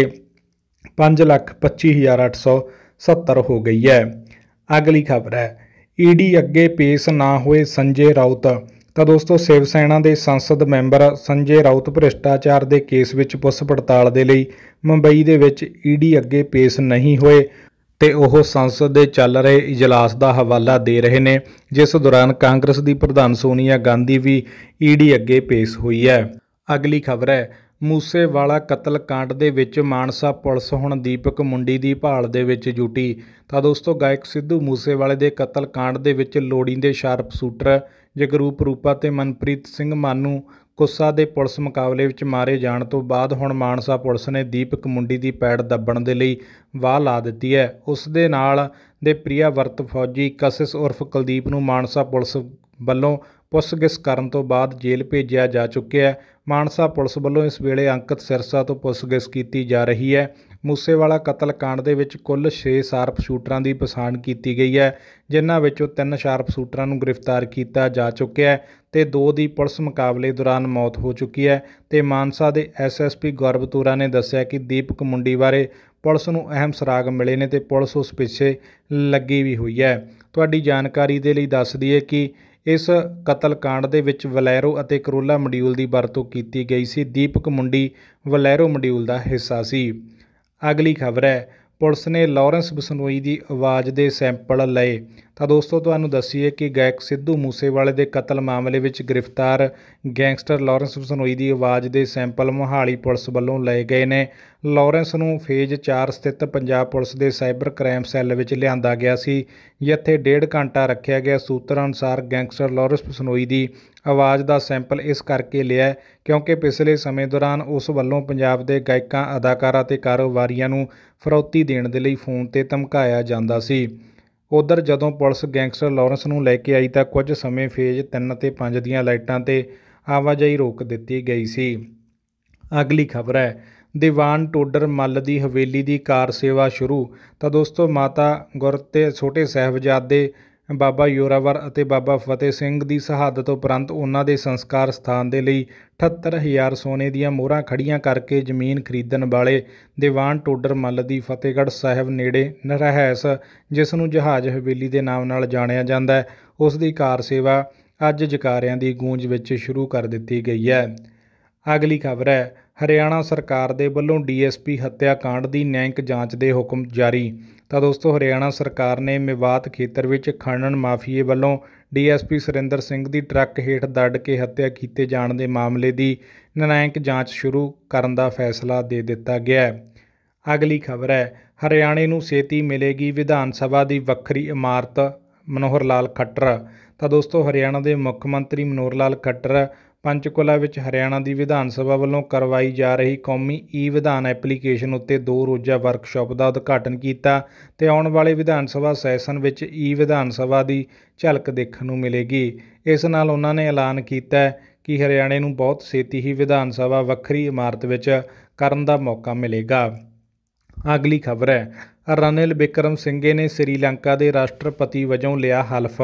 525870 ਹੋ ਗਈ ਹੈ ਅਗਲੀ ਖਬਰ ਹੈ ਈਡੀ ਅੱਗੇ ਪੇਸ਼ ਨਾ ਹੋਏ ਸੰਜੇ ਰਾਉਤ ਤਾਂ ਦੋਸਤੋ ਸਿਵ ਸੈਨਾ ਦੇ ਸੰਸਦ ਮੈਂਬਰ ਸੰਜੇ ਰਾਉਤ ਭ੍ਰਿਸ਼ਟਾਚਾਰ ਦੇ ਕੇਸ ਵਿੱਚ ਪੁੱਛ ਪੜਤਾਲ ਦੇ ਲਈ ਮੁੰਬਈ ਦੇ ਵਿੱਚ ਈਡੀ ਅੱਗੇ ਪੇਸ਼ ਨਹੀਂ ਹੋਏ ਤੇ ਉਹ ਸੰਸਦ ਦੇ ਚੱਲ ਰਹੇ ਇਜਲਾਸ ਦਾ ਹਵਾਲਾ ਦੇ ਰਹੇ ਨੇ ਜਿਸ ਦੌਰਾਨ ਕਾਂਗਰਸ ਦੀ ਪ੍ਰਧਾਨ ਸੋਨੀਆ ਗਾਂਧੀ ਵੀ ਈਡੀ ਅੱਗੇ ਪੇਸ਼ ਹੋਈ ਹੈ ਅਗਲੀ ਖਬਰ ਹੈ ਵਾਲਾ ਕਤਲ ਕਾਂਡ ਦੇ ਵਿੱਚ ਮਾਨਸਾ ਪੁਲਿਸ ਹੁਣ ਦੀਪਕ ਮੁੰਡੀ ਦੀ ਭਾਲ ਦੇ ਵਿੱਚ ਜੁਟੀ ਤਾਂ ਦੋਸਤੋ ਗਾਇਕ ਸਿੱਧੂ ਮੂਸੇਵਾਲੇ ਦੇ ਕਤਲ ਕਾਂਡ ਦੇ ਵਿੱਚ ਲੋੜੀਂਦੇ ਸ਼ਾਰਪ ਸ਼ੂਟਰ ਜਗਰੂਪ ਰੂਪਾ ਤੇ ਮਨਪ੍ਰੀਤ ਸਿੰਘ ਮਾਨੂ ਕੁੱਸਾ ਦੇ ਪੁਲਿਸ ਮੁਕਾਬਲੇ ਵਿੱਚ ਮਾਰੇ ਜਾਣ ਤੋਂ ਬਾਅਦ ਹੁਣ ਮਾਨਸਾ ਪੁਲਿਸ ਨੇ ਦੀਪਕ ਮੁੰਡੀ ਦੀ ਪੈੜ ਦੱਬਣ ਦੇ ਲਈ ਵਾਹ ਲਾ ਦਿੱਤੀ ਹੈ ਉਸ ਦੇ ਨਾਲ ਦੇ ਪ੍ਰਿਆ ਵਰਤ ਫੌਜੀ ਕਸਿਸ ਉਰਫ ਕੁਲਦੀਪ ਨੂੰ ਮਾਨਸਾ ਪੁਲਿਸ ਵੱਲੋਂ ਪੁੱਛਗਿੱਛ ਕਰਨ ਤੋਂ ਬਾਅਦ ਜੇਲ੍ਹ ਭੇਜਿਆ ਜਾ ਚੁੱਕਿਆ ਹੈ ਮਾਨਸਾ ਪੁਲਿਸ ਵੱਲੋਂ ਇਸ ਵੇਲੇ ਅੰਕਿਤ ਸਿਰਸਾ ਤੋਂ ਪੁੱਛਗਿੱਛ ਕੀਤੀ ਜਾ ਰਹੀ ਹੈ ਮੂਸੇਵਾਲਾ ਕਤਲ ਕਾਂਡ ਦੇ ਵਿੱਚ ਕੁੱਲ 6 ਸ਼ਾਰਪ ਸ਼ੂਟਰਾਂ ਦੀ ਪਛਾਣ ਕੀਤੀ ਗਈ ਹੈ ਜਿਨ੍ਹਾਂ ਵਿੱਚੋਂ 3 ਸ਼ਾਰਪ ਸ਼ੂਟਰਾਂ ਨੂੰ ਗ੍ਰਿਫਤਾਰ ਕੀਤਾ ਜਾ ਚੁੱਕਿਆ ਹੈ ਤੇ 2 ਦੀ ਪੁਲਿਸ ਮੁਕਾਬਲੇ ਦੌਰਾਨ ਮੌਤ ਹੋ ਚੁੱਕੀ ਹੈ ਤੇ ਮਾਨਸਾ ਦੇ ਐਸਐਸਪੀ ਗਰਬਤੂਰਾ ਨੇ ਦੱਸਿਆ ਕਿ ਦੀਪਕ ਮੁੰਡੀ ਬਾਰੇ ਪੁਲਿਸ ਨੂੰ ਅਹਿਮ ਸਰਾਗ ਮਿਲੇ ਨੇ ਤੇ ਪੁਲਿਸ ਉਸ ਪਿੱਛੇ ਲੱਗੀ ਵੀ ਹੋਈ ਹੈ ਤੁਹਾਡੀ ਜਾਣਕਾਰੀ ਦੇ ਲਈ ਦੱਸ ਦਈਏ ਕਿ ਇਸ ਕਤਲकांड ਦੇ ਵਿੱਚ ਵਲੈਰੋ ਅਤੇ ਕਰੋਲਾ ਮੋਡਿਊਲ ਦੀ ਵਰਤੋਂ ਕੀਤੀ ਗਈ ਸੀ ਦੀਪਕ ਮੁੰਡੀ ਵਲੈਰੋ ਮੋਡਿਊਲ ਦਾ ਹਿੱਸਾ ਸੀ ਅਗਲੀ ਖਬਰ ਹੈ ਪੁਲਿਸ ਨੇ ਲਾਰੈਂਸ ਬਸਨੋਈ ਦੀ ਆਵਾਜ਼ ਦੇ ਸੈਂਪਲ ਲਏ ਤਾਂ ਦੋਸਤੋ ਤੁਹਾਨੂੰ ਦੱਸੀਏ ਕਿ ਗਾਇਕ ਸਿੱਧੂ ਮੂਸੇਵਾਲੇ ਦੇ ਕਤਲ ਮਾਮਲੇ ਵਿੱਚ ਗ੍ਰਿਫਤਾਰ ਗੈਂਗਸਟਰ ਲਾਰੈਂਸ ਬਸਨੋਈ ਦੀ ਆਵਾਜ਼ ਦੇ ਸੈਂਪਲ ਮੋਹਾਲੀ ਪੁਲਿਸ ਵੱਲੋਂ ਲਏ ਗਏ ਨੇ ਲਾਰੈਂਸ ਨੂੰ ਫੇਜ਼ 4 ਸਥਿਤ ਪੰਜਾਬ ਪੁਲਿਸ ਦੇ ਸਾਈਬਰ ਕ੍ਰਾਈਮ ਸੈੱਲ ਵਿੱਚ ਲਿਆਂਦਾ ਗਿਆ ਸੀ ਜਿੱਥੇ ਡੇਢ ਘੰਟਾ ਰੱਖਿਆ ਗਿਆ ਸੂਤਰ ਅਨੁਸਾਰ ਗੈਂਗਸਟਰ ਲਾਰੈਂਸ ਬਸਨੋਈ ਦੀ ਆਵਾਜ਼ ਦਾ ਸੈਂਪਲ ਇਸ ਕਰਕੇ ਲਿਆ ਕਿਉਂਕਿ ਪਿਛਲੇ ਸਮੇਂ ਦੌਰਾਨ ਉਸ ਵੱਲੋਂ ਪੰਜਾਬ ਦੇ ਗਾਇਕਾਂ ਅਦਾਕਾਰਾਂ ਤੇ ਕਾਰੋਬਾਰੀਆਂ ਨੂੰ ਫਰੌਤੀ ਦੇਣ ਦੇ ਲਈ ਫੋਨ ਤੇ ਧਮਕਾਇਆ ਜਾਂਦਾ ਸੀ ਉਧਰ ਜਦੋਂ ਪੁਲਿਸ ਗੈਂਗਸਟਰ ਲਾਰੈਂਸ ਨੂੰ ਲੈ ਕੇ ਆਈ ਤਾਂ ਕੁਝ ਸਮੇਂ ਫੇਜ਼ 3 ਅਤੇ 5 ਦੀਆਂ ਲਾਈਟਾਂ ਤੇ ਆਵਾਜਾਈ ਰੋਕ ਦਿੱਤੀ ਗਈ ਸੀ ਅਗਲੀ ਖਬਰ ਹੈ ਦੀਵਾਨ ਟੋਡਰ ਮੱਲ ਦੀ ਹਵੇਲੀ ਦੀ ਕਾਰ ਸੇਵਾ ਸ਼ੁਰੂ ਤਾਂ ਦੋਸਤੋ ਮਾਤਾ ਗੁਰ ਤੇ ਛੋਟੇ ਸਹਿਬਜ਼ਾਦੇ ਬਾਬਾ ਯੋਰਾਵਰ ਅਤੇ ਬਾਬਾ ਫਤਿਹ ਸਿੰਘ ਦੀ ਸ਼ਹਾਦਤ ਉਪਰੰਤ ਉਹਨਾਂ ਦੇ ਸੰਸਕਾਰ ਸਥਾਨ ਦੇ ਲਈ 78000 ਸੋਨੇ ਦੀਆਂ ਮੋਹਰਾਂ ਖੜੀਆਂ ਕਰਕੇ ਜ਼ਮੀਨ ਖਰੀਦਣ ਵਾਲੇ ਦੀਵਾਨ ਟੋਡਰ ਮੱਲ ਦੀ ਫਤਿਹਗੜ੍ਹ ਸਾਹਿਬ ਨੇੜੇ ਨਰਹਿਸ ਜਿਸ ਨੂੰ ਜਹਾਜ਼ ਹਵੇਲੀ ਦੇ ਨਾਮ ਨਾਲ ਜਾਣਿਆ ਜਾਂਦਾ ਹੈ ਉਸ ਦੀ ਕਾਰ ਸੇਵਾ ਅੱਜ ਜਕਾਰਿਆਂ ਦੀ ਗੂੰਜ ਵਿੱਚ ਸ਼ੁਰੂ ਕਰ ਦਿੱਤੀ ਗਈ ਹੈ ਅਗਲੀ ਖਬਰ ਹੈ ਹਰਿਆਣਾ ਸਰਕਾਰ ਦੇ ਵੱਲੋਂ ਡੀਐਸਪੀ ਹੱਤਿਆ ਕਾਂਡ ਦੀ ਨਿਆਂਇਕ ਜਾਂਚ ਦੇ ਹੁਕਮ ਜਾਰੀ ਤਾਂ ਦੋਸਤੋ ਹਰਿਆਣਾ ਸਰਕਾਰ ਨੇ ਮਿਵਾਤ ਖੇਤਰ ਵਿੱਚ ਖਣਨ ਮਾਫੀਏ ਵੱਲੋਂ ਡੀਐਸਪੀ ਸੁਰਿੰਦਰ ਸਿੰਘ ਦੀ ਟਰੱਕ ਹੇਠ ਦੜ ਕੇ ਹੱਤਿਆ ਕੀਤੇ ਜਾਣ ਦੇ ਮਾਮਲੇ ਦੀ ਨਿਰਣਾਇਕ ਜਾਂਚ ਸ਼ੁਰੂ ਕਰਨ ਦਾ ਫੈਸਲਾ ਦੇ ਦਿੱਤਾ ਗਿਆ ਹੈ ਅਗਲੀ ਖਬਰ ਹੈ ਹਰਿਆਣੇ ਨੂੰ ਸੇਤੀ ਮਿਲੇਗੀ ਵਿਧਾਨ ਸਭਾ ਦੀ ਵੱਖਰੀ ਇਮਾਰਤ ਮਨੋਹਰ ਲਾਲ ਖੱਟਰ ਤਾਂ ਦੋਸਤੋ ਹਰਿਆਣਾ ਦੇ ਮੁੱਖ ਮੰਤਰੀ ਮਨੋਹਰ ਲਾਲ ਖੱਟਰ ਪੰਚਕੁਲਾ ਵਿੱਚ ਹਰਿਆਣਾ ਦੀ ਵਿਧਾਨ ਸਭਾ ਵੱਲੋਂ ਕਰਵਾਈ ਜਾ ਰਹੀ ਕੌਮੀ ਈ ਵਿਧਾਨ ਐਪਲੀਕੇਸ਼ਨ ਉੱਤੇ ਦੋ ਰੋਜ਼ਾ ਵਰਕਸ਼ਾਪ ਦਾ ਉਦਘਾਟਨ ਕੀਤਾ ਤੇ ਆਉਣ ਵਾਲੇ ਵਿਧਾਨ ਸਭਾ ਸੈਸ਼ਨ ਵਿੱਚ ਈ ਵਿਧਾਨ ਸਭਾ ਦੀ ਝਲਕ ਦੇਖਣ ਨੂੰ ਮਿਲੇਗੀ ਇਸ ਨਾਲ ਉਹਨਾਂ ਨੇ ਐਲਾਨ ਕੀਤਾ ਕਿ ਹਰਿਆਣੇ ਨੂੰ ਬਹੁਤ ਛੇਤੀ ਹੀ ਵਿਧਾਨ ਸਭਾ ਵੱਖਰੀ ਇਮਾਰਤ ਵਿੱਚ ਕਰਨ ਦਾ ਮੌਕਾ ਮਿਲੇਗਾ ਅਗਲੀ ਖਬਰ ਹੈ ਰਨਿਲ ਬਿਕਰਮ ਸਿੰਘੇ ਨੇ ਸ੍ਰੀਲੰਕਾ ਦੇ ਰਾਸ਼ਟਰਪਤੀ ਵਜੋਂ ਲਿਆ ਹਲਫ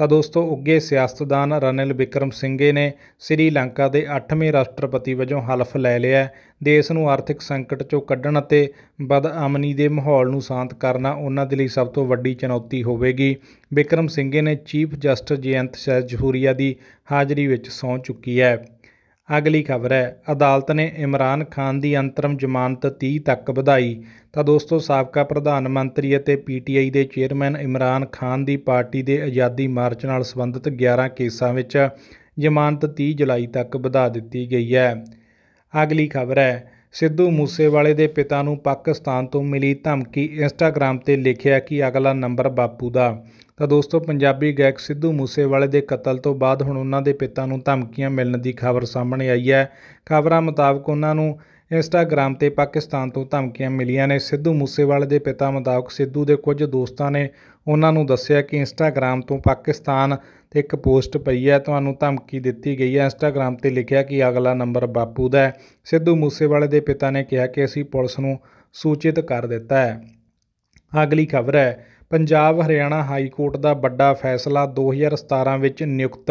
ਤਾਂ ਦੋਸਤੋ ਉੱਗੇ ਸਿਆਸਤਦਾਨ ਰਨਿਲ ਵਿਕਰਮ ਸਿੰਘੇ ਨੇ ਸ੍ਰੀਲੰਕਾ ਦੇ 8ਵੇਂ ਰਾਸ਼ਟਰਪਤੀ ਵਜੋਂ ਹਲਫ ਲੈ ਲਿਆ ਦੇਸ਼ ਨੂੰ ਆਰਥਿਕ ਸੰਕਟ ਚੋਂ ਕੱਢਣ ਅਤੇ ਬਦਅਮਨੀ ਦੇ ਮਾਹੌਲ ਨੂੰ ਸ਼ਾਂਤ ਕਰਨਾ ਉਹਨਾਂ ਦੇ ਲਈ ਸਭ ਤੋਂ ਵੱਡੀ ਚੁਣੌਤੀ ਹੋਵੇਗੀ ਵਿਕਰਮ ਸਿੰਘੇ ਨੇ ਚੀਫ ਜਸਟਿਸ ਸ਼ਾਹ ਜਹੂਰੀਆ ਦੀ ਹਾਜ਼ਰੀ ਵਿੱਚ ਸੌਂ ਚੁੱਕੀ ਹੈ ਅਗਲੀ ਖਬਰ ਹੈ ਅਦਾਲਤ ਨੇ ਇਮਰਾਨ ਖਾਨ ਦੀ ਅੰਤਰਮ ਜ਼ਮਾਨਤ 30 ਤੱਕ ਵਧਾਈ ਤਾਂ ਦੋਸਤੋ ਸਾਬਕਾ ਪ੍ਰਧਾਨ ਮੰਤਰੀ ਅਤੇ ਪੀਟੀਆਈ ਦੇ ਚੇਅਰਮੈਨ ਇਮਰਾਨ ਖਾਨ ਦੀ ਪਾਰਟੀ ਦੇ ਆਜ਼ਾਦੀ ਮਾਰਚ ਨਾਲ ਸੰਬੰਧਿਤ 11 ਕੇਸਾਂ ਵਿੱਚ ਜ਼ਮਾਨਤ 30 ਜੁਲਾਈ ਤੱਕ ਵਧਾ ਦਿੱਤੀ ਗਈ ਹੈ ਅਗਲੀ ਖਬਰ ਹੈ ਸਿੱਧੂ ਮੂਸੇਵਾਲੇ ਦੇ ਪਿਤਾ ਨੂੰ ਪਾਕਿਸਤਾਨ ਤੋਂ ਮਿਲੀ ਧਮਕੀ ਇੰਸਟਾਗ੍ਰam ਤੇ ਲਿਖਿਆ ਕਿ ਅਗਲਾ ਨੰਬਰ ਬਾਪੂ ਦਾ ਤਾਂ ਦੋਸਤੋ ਪੰਜਾਬੀ ਗਾਇਕ ਸਿੱਧੂ ਮੂਸੇਵਾਲੇ ਦੇ ਕਤਲ ਤੋਂ ਬਾਅਦ ਹੁਣ ਉਹਨਾਂ ਦੇ ਪਿਤਾ ਨੂੰ ਧਮਕੀਆਂ ਮਿਲਣ ਦੀ ਖਬਰ ਸਾਹਮਣੇ ਆਈ ਹੈ ਖਬਰਾਂ ਮੁਤਾਬਕ ਉਹਨਾਂ ਨੂੰ ਇੰਸਟਾਗ੍ਰam ਤੇ ਪਾਕਿਸਤਾਨ ਤੋਂ ਧਮਕੀਆਂ ਮਿਲੀਆਂ ਨੇ ਸਿੱਧੂ ਮੂਸੇਵਾਲੇ ਦੇ ਪਿਤਾ ਮੁਤਾਬਕ ਸਿੱਧੂ ਦੇ ਕੁਝ ਦੋਸਤਾਂ ਨੇ ਉਹਨਾਂ ਨੂੰ ਦੱਸਿਆ ਕਿ ਇੰਸਟਾਗ੍ਰam ਤੋਂ ਪਾਕਿਸਤਾਨ ਤੇ ਇੱਕ ਪੋਸਟ ਪਈ ਹੈ ਤੁਹਾਨੂੰ ਧਮਕੀ ਦਿੱਤੀ ਗਈ ਹੈ ਇੰਸਟਾਗ੍ਰam ਤੇ ਲਿਖਿਆ ਕਿ ਅਗਲਾ ਨੰਬਰ ਬਾਪੂ ਦਾ ਹੈ ਸਿੱਧੂ ਮੂਸੇਵਾਲੇ ਦੇ ਪਿਤਾ ਨੇ ਕਿਹਾ ਕਿ ਅਸੀਂ ਪੁਲਿਸ ਨੂੰ ਸੂਚਿਤ ਕਰ ਦਿੱਤਾ ਹੈ ਅਗਲੀ ਖਬਰ ਹੈ ਪੰਜਾਬ ਹਰਿਆਣਾ ਹਾਈ ਕੋਰਟ ਦਾ ਵੱਡਾ ਫੈਸਲਾ 2017 ਵਿੱਚ ਨਿਯੁਕਤ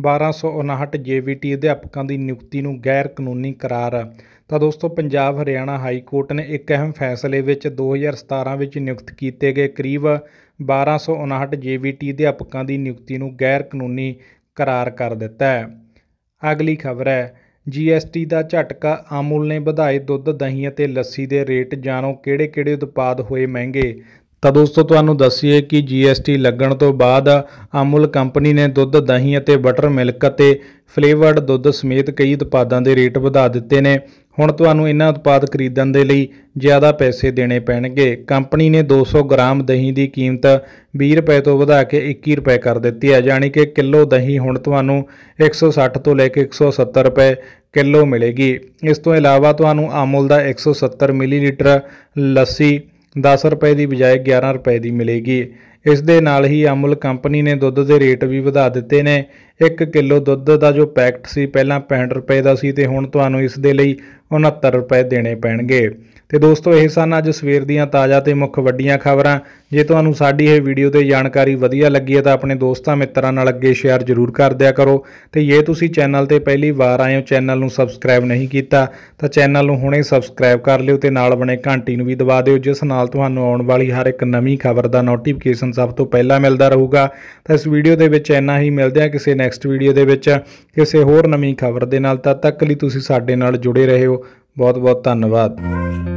1259 ਜੀਵੀਟੀ ਅਧਿਆਪਕਾਂ ਦੀ ਨਿਯੁਕਤੀ ਨੂੰ ਗੈਰ ਕਾਨੂੰਨੀ ਕਰਾਰ ਤਾਂ ਦੋਸਤੋ ਪੰਜਾਬ ਹਰਿਆਣਾ ਹਾਈ ਕੋਰਟ ਨੇ ਇੱਕ ਅਹਿਮ ਫੈਸਲੇ ਵਿੱਚ 2017 ਵਿੱਚ ਨਿਯੁਕਤ ਕੀਤੇ ਗਏ ਕਰੀਬ 1259 ਜੀਵੀਟੀ ਅਧਿਆਪਕਾਂ ਦੀ ਨਿਯੁਕਤੀ ਨੂੰ ਗੈਰ ਕਾਨੂੰਨੀ ਕਰਾਰ ਕਰ ਦਿੱਤਾ ਹੈ ਅਗਲੀ ਖਬਰ ਹੈ ਜੀਐਸਟੀ ਦਾ ਝਟਕਾ ਆਮੂਲ ਨੇ ਵਧਾਏ ਦੁੱਧ ਦਹੀਂ ਅਤੇ ਲੱਸੀ ਦੇ ਰੇਟ ਜਾਣੋ ਕਿਹੜੇ-ਕਿਹੜੇ ਉਤਪਾਦ ਹੋਏ ਮਹਿੰਗੇ ਤਾਂ ਦੋਸਤੋ ਤੁਹਾਨੂੰ ਦੱਸੀਏ ਕਿ GST ਲੱਗਣ ਤੋਂ ਬਾਅਦ ਅਮੁਲ ਕੰਪਨੀ ਨੇ ਦੁੱਧ ਦਹੀਂ ਅਤੇ ਬਟਰ ਮਿਲਕ ਅਤੇ ਫਲੇਵਰਡ ਦੁੱਧ ਸਮੇਤ ਕਈ ਉਤਪਾਦਾਂ ਦੇ ਰੇਟ ਵਧਾ ਦਿੱਤੇ ਨੇ ਹੁਣ ਤੁਹਾਨੂੰ ਇਹਨਾਂ ਉਤਪਾਦ ਖਰੀਦਣ ਦੇ ਲਈ ਜ਼ਿਆਦਾ ਪੈਸੇ ਦੇਣੇ ਪੈਣਗੇ ਕੰਪਨੀ ਨੇ 200 ਗ੍ਰਾਮ ਦਹੀਂ ਦੀ ਕੀਮਤ 20 ਰੁਪਏ ਤੋਂ ਵਧਾ ਕੇ 21 ਰੁਪਏ ਕਰ ਦਿੱਤੀ ਹੈ ਯਾਨੀ ਕਿ ਕਿਲੋ ਦਹੀਂ ਹੁਣ ਤੁਹਾਨੂੰ 160 ਤੋਂ ਲੈ ਕੇ 170 ਰੁਪਏ ਕਿਲੋ ਮਿਲੇਗੀ ਇਸ ਤੋਂ ਇਲਾਵਾ ਤੁਹਾਨੂੰ ਅਮੁਲ ਦਾ 170 ਮਿਲੀਲੀਟਰ ਲੱਸੀ 10 ਰੁਪਏ ਦੀ ਬਜਾਏ 11 ਰੁਪਏ ਦੀ ਮਿਲੇਗੀ ਇਸ ਦੇ ਨਾਲ ਹੀ ਅਮੁਲ ਕੰਪਨੀ ਨੇ ਦੁੱਧ ਦੇ ਰੇਟ ਵੀ ਵਧਾ ਦਿੱਤੇ ਨੇ 1 ਕਿਲੋ ਦੁੱਧ ਦਾ ਜੋ ਪੈਕਟ ਸੀ ਪਹਿਲਾਂ 65 ਰੁਪਏ ਦਾ ਸੀ ਤੇ ਹੁਣ ਤੁਹਾਨੂੰ ਇਸ ਦੇ ਲਈ 69 ਰੁਪਏ ਦੇਣੇ ਪੈਣਗੇ ਤੇ ਦੋਸਤੋ ਇਹ ਸਨ ਅੱਜ ਸਵੇਰ ਦੀਆਂ ਤਾਜ਼ਾ ਤੇ ਮੁੱਖ ਵੱਡੀਆਂ ਖਬਰਾਂ ਜੇ ਤੁਹਾਨੂੰ ਸਾਡੀ ਇਹ ਵੀਡੀਓ ਤੇ ਜਾਣਕਾਰੀ ਵਧੀਆ ਲੱਗੀ ਹੈ ਤਾਂ ਆਪਣੇ ਦੋਸਤਾਂ ਮਿੱਤਰਾਂ ਨਾਲ ਅੱਗੇ ਸ਼ੇਅਰ ਜ਼ਰੂਰ ਕਰ ਦਿਆ ਕਰੋ ਤੇ ਜੇ ਤੁਸੀਂ ਚੈਨਲ ਤੇ ਪਹਿਲੀ ਵਾਰ ਆਏ ਹੋ ਚੈਨਲ ਨੂੰ ਸਬਸਕ੍ਰਾਈਬ ਨਹੀਂ ਕੀਤਾ ਤਾਂ ਚੈਨਲ ਨੂੰ ਹੁਣੇ ਸਬਸਕ੍ਰਾਈਬ ਕਰ ਲਿਓ ਤੇ ਨਾਲ ਬਣੇ ਘੰਟੀ ਨੂੰ ਵੀ ਦਬਾ ਦਿਓ ਜਿਸ ਨਾਲ ਤੁਹਾਨੂੰ ਆਉਣ ਵਾਲੀ ਹਰ ਇੱਕ ਨਵੀਂ ਖਬਰ ਦਾ ਨੋਟੀਫਿਕੇਸ਼ਨ ਸਭ ਤੋਂ ਪਹਿਲਾਂ ਮਿਲਦਾ ਰਹੂਗਾ ਤਾਂ ਇਸ ਵੀਡੀਓ ਦੇ ਵਿੱਚ ਇੰਨਾ ਹੀ ਮਿਲਦੇ ਆ ਕਿਸੇ ਨੈਕਸਟ ਵੀਡੀਓ ਦੇ ਵਿੱਚ ਕਿਸੇ ਹੋਰ ਨਵੀਂ ਖਬਰ ਦੇ ਨਾਲ ਤਦ ਤੱਕ ਲਈ ਤੁਸੀਂ ਸਾਡੇ ਨਾਲ ਜੁੜੇ ਰਹੇ ਹੋ ਬਹੁਤ ਬਹੁਤ ਧੰਨਵਾਦ